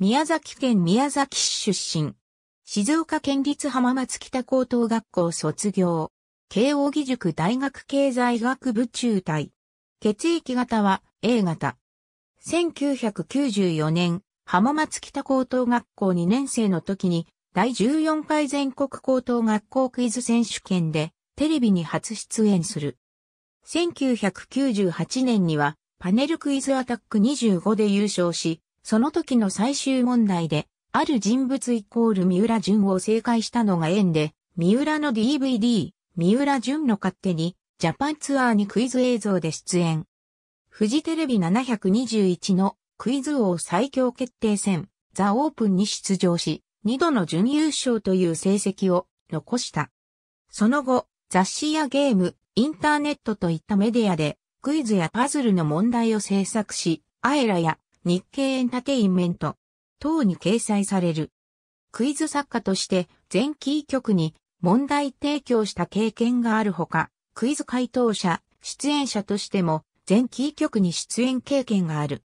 宮崎県宮崎市出身。静岡県立浜松北高等学校卒業。慶応義塾大学経済学部中退。血液型は A 型。1994年、浜松北高等学校2年生の時に、第14回全国高等学校クイズ選手権で、テレビに初出演する。1998年には、パネルクイズアタック25で優勝し、その時の最終問題で、ある人物イコール三浦淳を正解したのが縁で、三浦の DVD、三浦淳の勝手に、ジャパンツアーにクイズ映像で出演。フジテレビ721のクイズ王最強決定戦、ザ・オープンに出場し、2度の準優勝という成績を残した。その後、雑誌やゲーム、インターネットといったメディアで、クイズやパズルの問題を制作し、アエラや日経エンタテインメント等に掲載される。クイズ作家として全キー局に問題提供した経験があるほか、クイズ回答者、出演者としても全キー局に出演経験がある。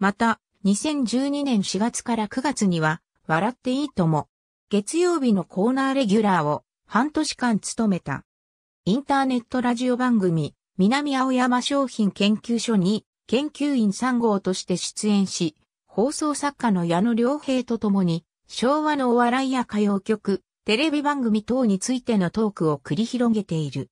また、2012年4月から9月には、笑っていいとも、月曜日のコーナーレギュラーを半年間務めた。インターネットラジオ番組、南青山商品研究所に研究員3号として出演し、放送作家の矢野良平と共に、昭和のお笑いや歌謡曲、テレビ番組等についてのトークを繰り広げている。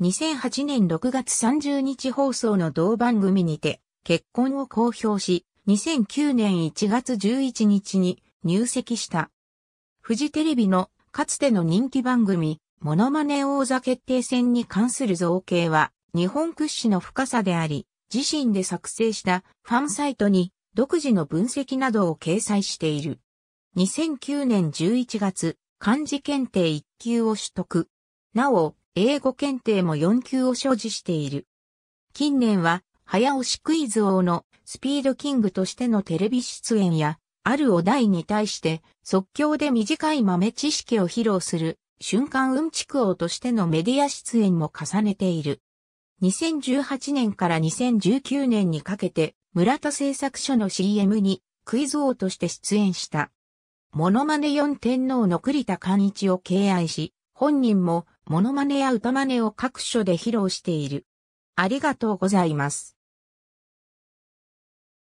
2008年6月30日放送の同番組にて、結婚を公表し、2009年1月11日に入籍した。フジテレビのかつての人気番組、モノマネ王座決定戦に関する造形は、日本屈指の深さであり、自身で作成したファンサイトに独自の分析などを掲載している。2009年11月、漢字検定1級を取得。なお、英語検定も4級を所持している。近年は、早押しクイズ王のスピードキングとしてのテレビ出演や、あるお題に対して即興で短い豆知識を披露する瞬間うんちく王としてのメディア出演も重ねている。2018年から2019年にかけて、村田製作所の CM にクイズ王として出演した。モノマネ4天皇の栗田寛一を敬愛し、本人もモノマネや歌マネを各所で披露している。ありがとうございます。